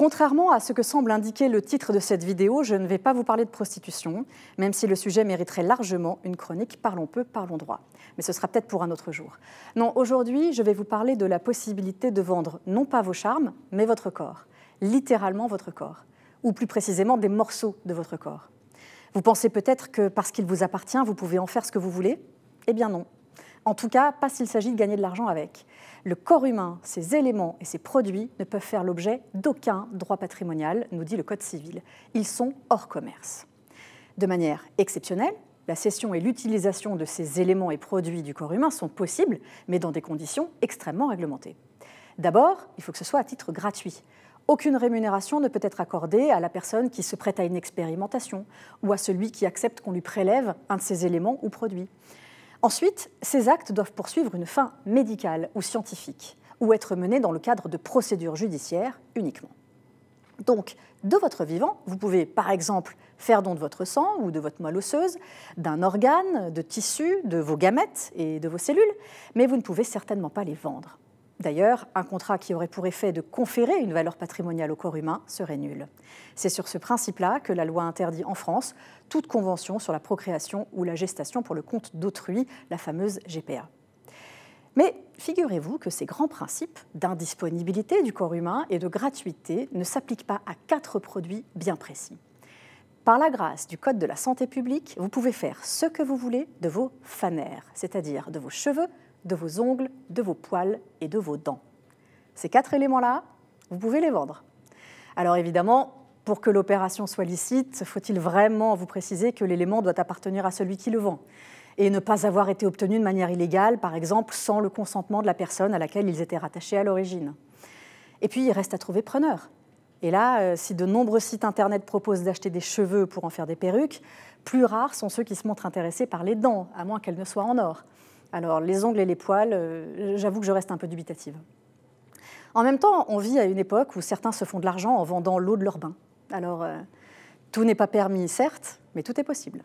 Contrairement à ce que semble indiquer le titre de cette vidéo, je ne vais pas vous parler de prostitution, même si le sujet mériterait largement une chronique Parlons peu, parlons droit. Mais ce sera peut-être pour un autre jour. Non, aujourd'hui, je vais vous parler de la possibilité de vendre non pas vos charmes, mais votre corps. Littéralement votre corps. Ou plus précisément des morceaux de votre corps. Vous pensez peut-être que parce qu'il vous appartient, vous pouvez en faire ce que vous voulez Eh bien non, en tout cas, pas s'il s'agit de gagner de l'argent avec. Le corps humain, ses éléments et ses produits ne peuvent faire l'objet d'aucun droit patrimonial, nous dit le Code civil. Ils sont hors commerce. De manière exceptionnelle, la cession et l'utilisation de ces éléments et produits du corps humain sont possibles, mais dans des conditions extrêmement réglementées. D'abord, il faut que ce soit à titre gratuit. Aucune rémunération ne peut être accordée à la personne qui se prête à une expérimentation ou à celui qui accepte qu'on lui prélève un de ses éléments ou produits. Ensuite, ces actes doivent poursuivre une fin médicale ou scientifique, ou être menés dans le cadre de procédures judiciaires uniquement. Donc, de votre vivant, vous pouvez par exemple faire don de votre sang ou de votre moelle osseuse, d'un organe, de tissu, de vos gamètes et de vos cellules, mais vous ne pouvez certainement pas les vendre. D'ailleurs, un contrat qui aurait pour effet de conférer une valeur patrimoniale au corps humain serait nul. C'est sur ce principe-là que la loi interdit en France toute convention sur la procréation ou la gestation pour le compte d'autrui, la fameuse GPA. Mais figurez-vous que ces grands principes d'indisponibilité du corps humain et de gratuité ne s'appliquent pas à quatre produits bien précis. Par la grâce du Code de la santé publique, vous pouvez faire ce que vous voulez de vos fanères, c'est-à-dire de vos cheveux, de vos ongles, de vos poils et de vos dents. Ces quatre éléments-là, vous pouvez les vendre. Alors évidemment, pour que l'opération soit licite, faut-il vraiment vous préciser que l'élément doit appartenir à celui qui le vend et ne pas avoir été obtenu de manière illégale, par exemple sans le consentement de la personne à laquelle ils étaient rattachés à l'origine. Et puis, il reste à trouver preneur. Et là, euh, si de nombreux sites Internet proposent d'acheter des cheveux pour en faire des perruques, plus rares sont ceux qui se montrent intéressés par les dents, à moins qu'elles ne soient en or. Alors les ongles et les poils, euh, j'avoue que je reste un peu dubitative. En même temps, on vit à une époque où certains se font de l'argent en vendant l'eau de leur bain. Alors euh, tout n'est pas permis, certes, mais tout est possible.